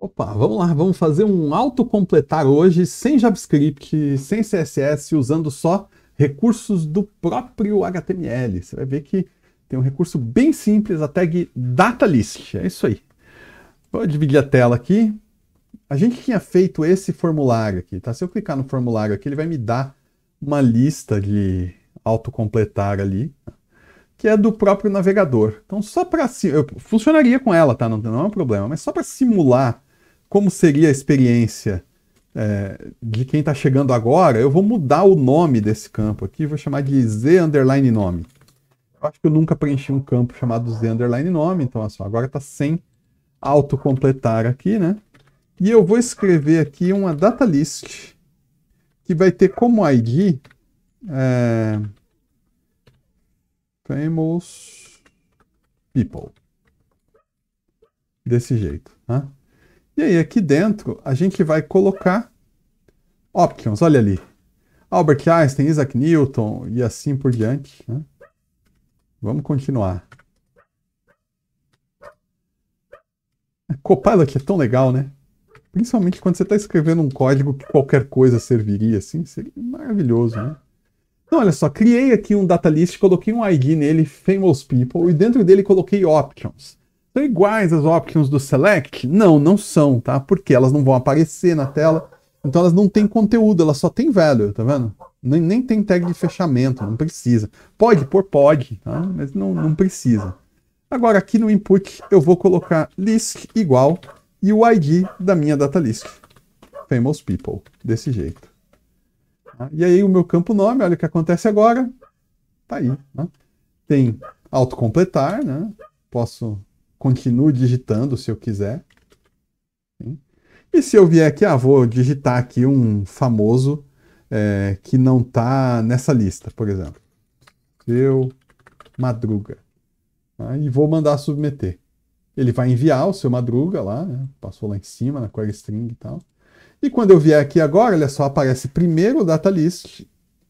Opa, vamos lá, vamos fazer um autocompletar hoje sem JavaScript, sem CSS, usando só recursos do próprio HTML. Você vai ver que tem um recurso bem simples, a tag datalist. É isso aí. Vou dividir a tela aqui. A gente tinha feito esse formulário aqui, tá? Se eu clicar no formulário aqui, ele vai me dar uma lista de autocompletar ali, que é do próprio navegador. Então, só para... Funcionaria com ela, tá? Não, não é um problema, mas só para simular como seria a experiência é, de quem está chegando agora, eu vou mudar o nome desse campo aqui, vou chamar de Z underline nome. Eu acho que eu nunca preenchi um campo chamado Z underline nome, então agora está sem autocompletar aqui, né? E eu vou escrever aqui uma data list que vai ter como ID é, famous people desse jeito, né? E aí, aqui dentro, a gente vai colocar options, olha ali. Albert Einstein, Isaac Newton e assim por diante. Né? Vamos continuar. É, Copilot é tão legal, né? Principalmente quando você está escrevendo um código que qualquer coisa serviria, assim, seria maravilhoso, né? Então, olha só, criei aqui um data list, coloquei um ID nele, famous people, e dentro dele coloquei options. São iguais as options do Select? Não, não são, tá? Porque elas não vão aparecer na tela. Então elas não têm conteúdo, elas só têm value, tá vendo? Nem, nem tem tag de fechamento, não precisa. Pode pôr, pode, tá? mas não, não precisa. Agora aqui no input eu vou colocar list igual e o ID da minha data list. Famous people, desse jeito. Tá? E aí o meu campo nome, olha o que acontece agora. Tá aí. Né? Tem autocompletar, né? Posso continuo digitando se eu quiser. E se eu vier aqui, ah, vou digitar aqui um famoso é, que não está nessa lista, por exemplo. Seu Madruga. Ah, e vou mandar submeter. Ele vai enviar o seu Madruga lá, né? passou lá em cima na query string e tal. E quando eu vier aqui agora, olha só, aparece primeiro o data list,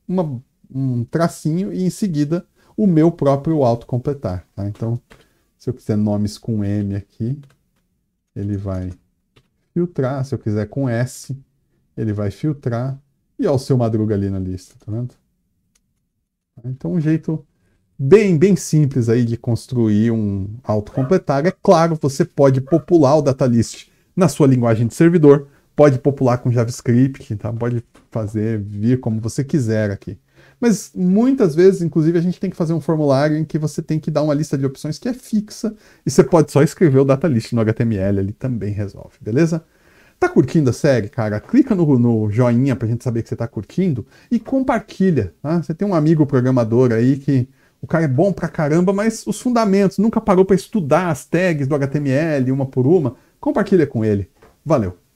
uma, um tracinho e em seguida o meu próprio autocompletar. Tá? Então, se eu quiser nomes com M aqui, ele vai filtrar. Se eu quiser com S, ele vai filtrar. E olha é o seu Madruga ali na lista, tá vendo? Então, um jeito bem, bem simples aí de construir um autocompletar. É claro, você pode popular o datalist na sua linguagem de servidor, pode popular com JavaScript, tá? pode fazer vir como você quiser aqui. Mas muitas vezes, inclusive, a gente tem que fazer um formulário em que você tem que dar uma lista de opções que é fixa e você pode só escrever o data list no HTML ali também resolve, beleza? Tá curtindo a série, cara? Clica no, no joinha pra gente saber que você tá curtindo e compartilha, tá? Você tem um amigo programador aí que o cara é bom pra caramba, mas os fundamentos nunca parou para estudar as tags do HTML uma por uma. Compartilha com ele. Valeu!